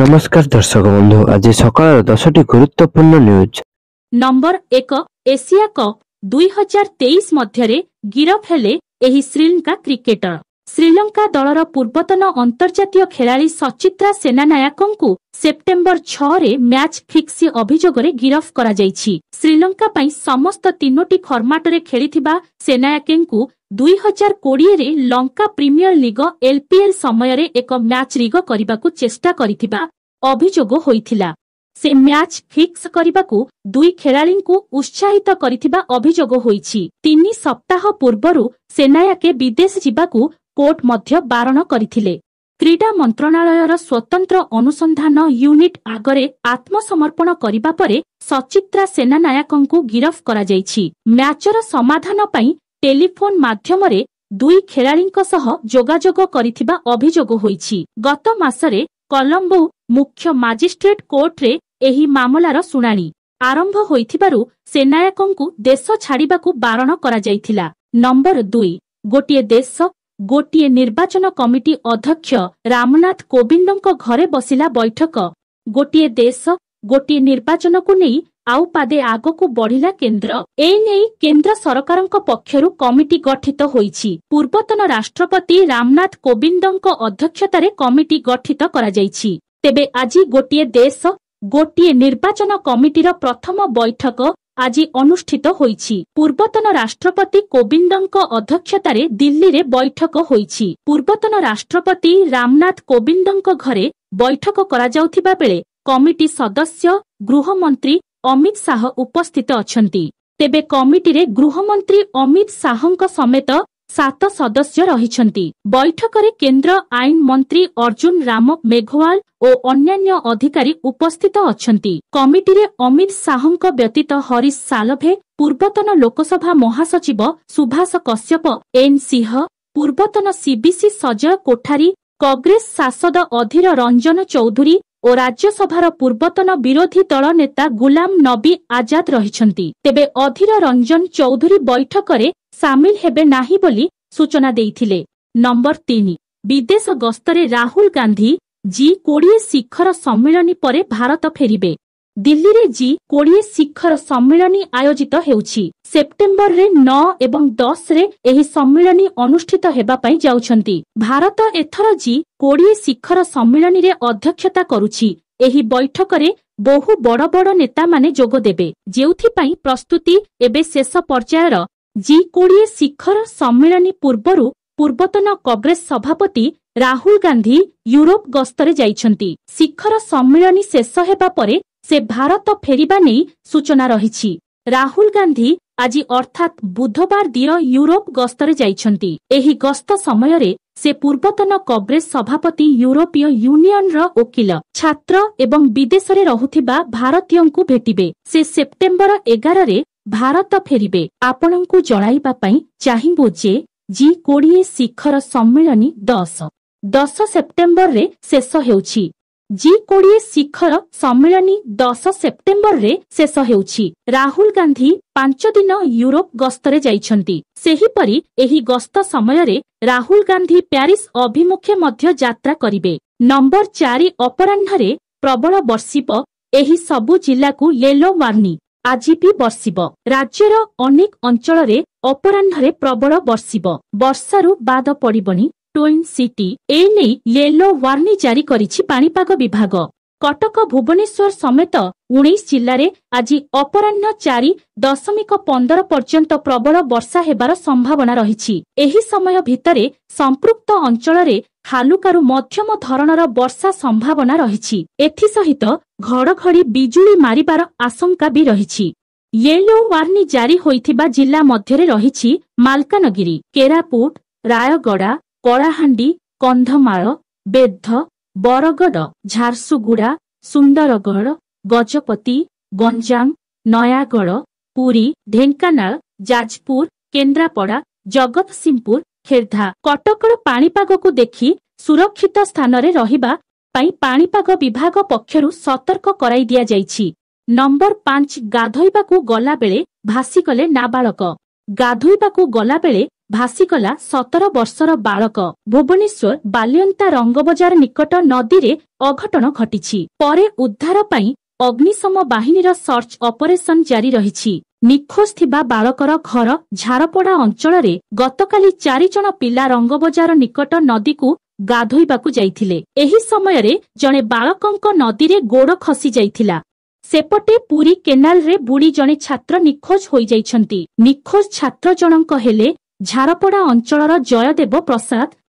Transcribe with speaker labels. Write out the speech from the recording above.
Speaker 1: ନମସ୍କାର ଦର୍ଶକ ବନ୍ଧୁ ଆଜି ସକାଳର ଦଶଟି ଗୁରୁତ୍ୱପୂର୍ଣ୍ଣ ନ୍ୟୁଜ୍ ନମ୍ବର ଏକ ଏସିଆ କପ୍ ଦୁଇ ହଜାର ତେଇଶ ମଧ୍ୟରେ ଗିରଫ ହେଲେ ଏହି ଶ୍ରୀଲଙ୍କା କ୍ରିକେଟର ଶ୍ରୀଲଙ୍କା ଦଳର ପୂର୍ବତନ ଅନ୍ତର୍ଜାତୀୟ ଖେଳାଳି ସଚିତ୍ରା ସେନାନାୟକଙ୍କୁ ସେପ୍ଟେମ୍ବର ଛଅରେ ମ୍ୟାଚ୍ ଫିକ୍ସି ଅଭିଯୋଗରେ ଗିରଫ କରାଯାଇଛି ଶ୍ରୀଲଙ୍କା ପାଇଁ ସମସ୍ତ ତିନୋଟି ଫର୍ମାଟରେ ଖେଳିଥିବା ସେନାୟକେଙ୍କୁ ଦୁଇ ହଜାର କୋଡ଼ିଏରେ ଲଙ୍କା ପ୍ରିମିୟର ଲିଗ ଏଲ୍ପିଏଲ୍ ସମୟରେ ଏକ ମ୍ୟାଚ୍ ରିଗ କରିବାକୁ ଚେଷ୍ଟା କରିଥିବା ଅଭିଯୋଗ ହୋଇଥିଲା ସେ ମ୍ୟାଚ୍ ଫିକ୍ସ କରିବାକୁ ଦୁଇ ଖେଳାଳିଙ୍କୁ ଉତ୍ସାହିତ କରିଥିବା ଅଭିଯୋଗ ହୋଇଛି ତିନି ସପ୍ତାହ ପୂର୍ବରୁ ସେନାୟାକେ ବିଦେଶ ଯିବାକୁ କୋର୍ଟ ମଧ୍ୟ ବାରଣ କରିଥିଲେ କ୍ରୀଡ଼ା ମନ୍ତ୍ରଣାଳୟର ସ୍ୱତନ୍ତ୍ର ଅନୁସନ୍ଧାନ ୟୁନିଟ୍ ଆଗରେ ଆତ୍ମସମର୍ପଣ କରିବା ପରେ ସଚିତ୍ରା ସେନାନାୟକଙ୍କୁ ଗିରଫ କରାଯାଇଛି ମ୍ୟାଚର ସମାଧାନ ପାଇଁ ଟେଲିଫୋନ୍ ମାଧ୍ୟମରେ ଦୁଇ ଖେଳାଳିଙ୍କ ସହ ଯୋଗାଯୋଗ କରିଥିବା ଅଭିଯୋଗ ହୋଇଛି ଗତ ମାସରେ କଲମ୍ବୋ ମୁଖ୍ୟ ମାଜିଷ୍ଟ୍ରେଟ୍ କୋର୍ଟରେ ଏହି ମାମଲାର ଶୁଣାଣି ଆରମ୍ଭ ହୋଇଥିବାରୁ ସେନାୟକଙ୍କୁ ଦେଶ ଛାଡ଼ିବାକୁ ବାରଣ କରାଯାଇଥିଲା ନମ୍ବର ଦୁଇ ଗୋଟିଏ ଦେଶ ଗୋଟିଏ ନିର୍ବାଚନ କମିଟି ଅଧ୍ୟକ୍ଷ ରାମନାଥ କୋବିନ୍ଦଙ୍କ ଘରେ ବସିଲା ବୈଠକ ଗୋଟିଏ ଦେଶ ଗୋଟିଏ ନିର୍ବାଚନକୁ ନେଇ ଆଉ ପାଦେ ଆଗକୁ ବଢ଼ିଲା କେନ୍ଦ୍ର ଏ ନେଇ କେନ୍ଦ୍ର ସରକାରଙ୍କ ପକ୍ଷରୁ କମିଟି ଗଠିତ ହୋଇଛି ପୂର୍ବତନ ରାଷ୍ଟ୍ରପତି ରାମନାଥ କୋବିନ୍ଦଙ୍କ ଅଧ୍ୟକ୍ଷତାରେ କମିଟି ଗଠିତ କରାଯାଇଛି ତେବେ ଆଜି ଗୋଟିଏ ଦେଶ ଗୋଟିଏ ନିର୍ବାଚନ କମିଟିର ପ୍ରଥମ ବୈଠକ ଆଜି ଅନୁଷ୍ଠିତ ହୋଇଛି ପୂର୍ବତନ ରାଷ୍ଟ୍ରପତି କୋବିନ୍ଦଙ୍କ ଅଧ୍ୟକ୍ଷତାରେ ଦିଲ୍ଲୀରେ ବୈଠକ ହୋଇଛି ପୂର୍ବତନ ରାଷ୍ଟ୍ରପତି ରାମନାଥ କୋବିନ୍ଦଙ୍କ ଘରେ ବୈଠକ କରାଯାଉଥିବା ବେଳେ କମିଟି ସଦସ୍ୟ ଗୃହମନ୍ତ୍ରୀ ଅମିତ ଶାହ ଉପସ୍ଥିତ ଅଛନ୍ତି ତେବେ କମିଟିରେ ଗୃହମନ୍ତ୍ରୀ ଅମିତ ଶାହଙ୍କ ସମେତ ସାତ ସଦସ୍ୟ ରହିଛନ୍ତି ବୈଠକରେ କେନ୍ଦ୍ର ଆଇନ ମନ୍ତ୍ରୀ ଅର୍ଜୁନ ରାମ ମେଘୱାଲ ଓ ଅନ୍ୟାନ୍ୟ ଅଧିକାରୀ ଉପସ୍ଥିତ ଅଛନ୍ତି କମିଟିରେ ଅମିତ ଶାହଙ୍କ ବ୍ୟତୀତ ହରିଶ ସାଲଭେ ପୂର୍ବତନ ଲୋକସଭା ମହାସଚିବ ସୁଭାଷ କଶ୍ୟପ ଏନ୍ ସିଂହ ପୂର୍ବତନ ସିବିସି ସଜୟ କୋଠାରୀ କଂଗ୍ରେସ ସାଂସଦ ଅଧୀର ରଞ୍ଜନ ଚୌଧୁରୀ ଓ ରାଜ୍ୟସଭାର ପୂର୍ବତନ ବିରୋଧୀ ଦଳ ନେତା ଗୁଲାମ ନବୀ ଆଜାଦ ରହିଛନ୍ତି ତେବେ ଅଧୀର ରଞ୍ଜନ ଚୌଧୁରୀ ବୈଠକରେ ସାମିଲ ହେବେ ନାହିଁ ବୋଲି ସୂଚନା ଦେଇଥିଲେ ନମ୍ବର ତିନି ବିଦେଶ ଗସ୍ତରେ ରାହୁଲ ଗାନ୍ଧୀ ଜି କୋଡ଼ିଏ ଶିଖର ସମ୍ମିଳନୀ ପରେ ଭାରତ ଫେରିବେ ଦିଲ୍ଲୀରେ ଜି କୋଡ଼ିଏ ଶିଖର ସମ୍ମିଳନୀ ଆୟୋଜିତ ହେଉଛି ସେପ୍ଟେମ୍ବରରେ ନଅ ଏବଂ ଦଶରେ ଏହି ସମ୍ମିଳନୀ ଅନୁଷ୍ଠିତ ହେବା ପାଇଁ ଯାଉଛନ୍ତି ଭାରତ ଏଥର ଜି କୋଡ଼ିଏ ଶିଖର ସମ୍ମିଳନୀରେ ଅଧ୍ୟକ୍ଷତା କରୁଛି ଏହି ବୈଠକରେ ବହୁ ବଡ଼ ବଡ଼ ନେତାମାନେ ଯୋଗଦେବେ ଯେଉଁଥିପାଇଁ ପ୍ରସ୍ତୁତି ଏବେ ଶେଷ ପର୍ଯ୍ୟାୟର ଜି କୋଡ଼ିଏ ଶିଖର ସମ୍ମିଳନୀ ପୂର୍ବରୁ ପୂର୍ବତନ କଂଗ୍ରେସ ସଭାପତି ରାହୁଲ ଗାନ୍ଧି ୟୁରୋପ ଗସ୍ତରେ ଯାଇଛନ୍ତି ଶିଖର ସମ୍ମିଳନୀ ଶେଷ ହେବା ପରେ ସେ ଭାରତ ଫେରିବା ନେଇ ସୂଚନା ରହିଛି ରାହୁଲ ଗାନ୍ଧି ଆଜି ଅର୍ଥାତ୍ ବୁଧବାର ଦିନ ୟୁରୋପ ଗସ୍ତରେ ଯାଇଛନ୍ତି ଏହି ଗସ୍ତ ସମୟରେ ସେ ପୂର୍ବତନ କଂଗ୍ରେସ ସଭାପତି ୟୁରୋପୀୟ ୟୁନିୟନର ଓକିଲ ଛାତ୍ର ଏବଂ ବିଦେଶରେ ରହୁଥିବା ଭାରତୀୟଙ୍କୁ ଭେଟିବେ ସେ ସେପ୍ଟେମ୍ବର ଏଗାରରେ ଭାରତ ଫେରିବେ ଆପଣଙ୍କୁ ଜଣାଇବା ପାଇଁ ଚାହିଁବୁ ଯେ ଜି କୋଡ଼ିଏ ଶିଖର ସମ୍ମିଳନୀ ଦଶ ଦଶ ସେପ୍ଟେମ୍ବରରେ ଶେଷ ହେଉଛି ଜି କୋଡ଼ିଏ ଶିଖର ସମ୍ମିଳନୀ ଦଶ ସେପ୍ଟେମ୍ବରରେ ଶେଷ ହେଉଛି ରାହୁଲ ଗାନ୍ଧୀ ପାଞ୍ଚ ଦିନ ୟୁରୋପ ଗସ୍ତରେ ଯାଇଛନ୍ତି ସେହିପରି ଏହି ଗସ୍ତ ସମୟରେ ରାହୁଲ ଗାନ୍ଧୀ ପ୍ୟାରିସ୍ ଅଭିମୁଖେ ମଧ୍ୟ ଯାତ୍ରା କରିବେ ନମ୍ବର ଚାରି ଅପରାହ୍ନରେ ପ୍ରବଳ ବର୍ଷିବ ଏହି ସବୁ ଜିଲ୍ଲାକୁ ୟେଲୋ ୱାର୍ଣ୍ଣିଂ ଆଜି ବି ବର୍ଷିବ ରାଜ୍ୟର ଅନେକ ଅଞ୍ଚଳରେ ଅପରାହ୍ନରେ ପ୍ରବଳ ବର୍ଷିବ ବର୍ଷାରୁ ବାଦ ପଡ଼ିବନି ଟୁଇନ୍ ସିଟି ଏ ନେଇ ୟେଲୋ ୱାର୍ଣ୍ଣି ଜାରି କରିଛି ପାଣିପାଗ ବିଭାଗ କଟକ ଭୁବନେଶ୍ୱର ସମେତ ଉଣେଇଶ ଜିଲ୍ଲାରେ ଆଜି ଅପରାହ୍ନ ଚାରି ଦଶମିକ ପନ୍ଦର ପର୍ଯ୍ୟନ୍ତ ପ୍ରବଳ ବର୍ଷା ହେବାର ସମ୍ଭାବନା ରହିଛି ଏହି ସମୟ ଭିତରେ ସମ୍ପୃକ୍ତ ଅଞ୍ଚଳରେ ହାଲୁକାରୁ ମଧ୍ୟମ ଧରଣର ବର୍ଷା ସମ୍ଭାବନା ରହିଛି ଏଥିସହିତ ଘଡ଼ଘଡ଼ି ବିଜୁଳି ମାରିବାର ଆଶଙ୍କା ବି ରହିଛି ୟେଲୋ ୱାର୍ଣ୍ଣିଂ ଜାରି ହୋଇଥିବା ଜିଲ୍ଲା ମଧ୍ୟରେ ରହିଛି ମାଲକାନଗିରି କେରାପୁଟ ରାୟଗଡ଼ା କଳାହାଣ୍ଡି କନ୍ଧମାଳ ବେଦ୍ଧ ବରଗଡ଼ ଝାରସୁଗୁଡ଼ା ସୁନ୍ଦରଗଡ଼ ଗଜପତି ଗଞ୍ଜାମ ନୟାଗଡ଼ ପୁରୀ ଢେଙ୍କାନାଳ ଯାଜପୁର କେନ୍ଦ୍ରାପଡ଼ା ଜଗତସିଂହପୁର ଖେର୍ଦ୍ଧା କଟକର ପାଣିପାଗକୁ ଦେଖି ସୁରକ୍ଷିତ ସ୍ଥାନରେ ରହିବା ପାଇଁ ପାଣିପାଗ ବିଭାଗ ପକ୍ଷରୁ ସତର୍କ କରାଇ ଦିଆଯାଇଛି ନମ୍ବର ପାଞ୍ଚ ଗାଧୋଇବାକୁ ଗଲାବେଳେ ଭାସିଗଲେ ନାବାଳକ ଗାଧୋଇବାକୁ ଗଲାବେଳେ ଭାସିଗଲା ସତର ବର୍ଷର ବାଳକ ଭୁବନେଶ୍ୱର ବାଲିଅନ୍ତା ରଙ୍ଗବଜାର ନିକଟ ନଦୀରେ ଅଘଟଣ ଘଟିଛି ପରେ ଉଦ୍ଧାର ପାଇଁ ଅଗ୍ନିଶମ ବାହିନୀର ସର୍ଚ୍ଚ ଅପରେସନ୍ ଜାରି ରହିଛି ନିଖୋଜ ଥିବା ବାଳକର ଘର ଝାରପଡ଼ା ଅଞ୍ଚଳରେ ଗତକାଲି ଚାରିଜଣ ପିଲା ରଙ୍ଗବଜାର ନିକଟ ନଦୀକୁ ଗାଧୋଇବାକୁ ଯାଇଥିଲେ ଏହି ସମୟରେ ଜଣେ ବାଳକଙ୍କ ନଦୀରେ ଗୋଡ଼ ଖସି ଯାଇଥିଲା ସେପଟେ ପୁରୀ କେନାଲରେ ବୁଡ଼ି ଜଣେ ଛାତ୍ର ନିଖୋଜ ହୋଇଯାଇଛନ୍ତି ନିଖୋଜ ଛାତ୍ର ଜଣଙ୍କ ହେଲେ ଝାରପଡ଼ା ଅଞ୍ଚଳର ଜୟଦେବ ପ୍ରସାଦ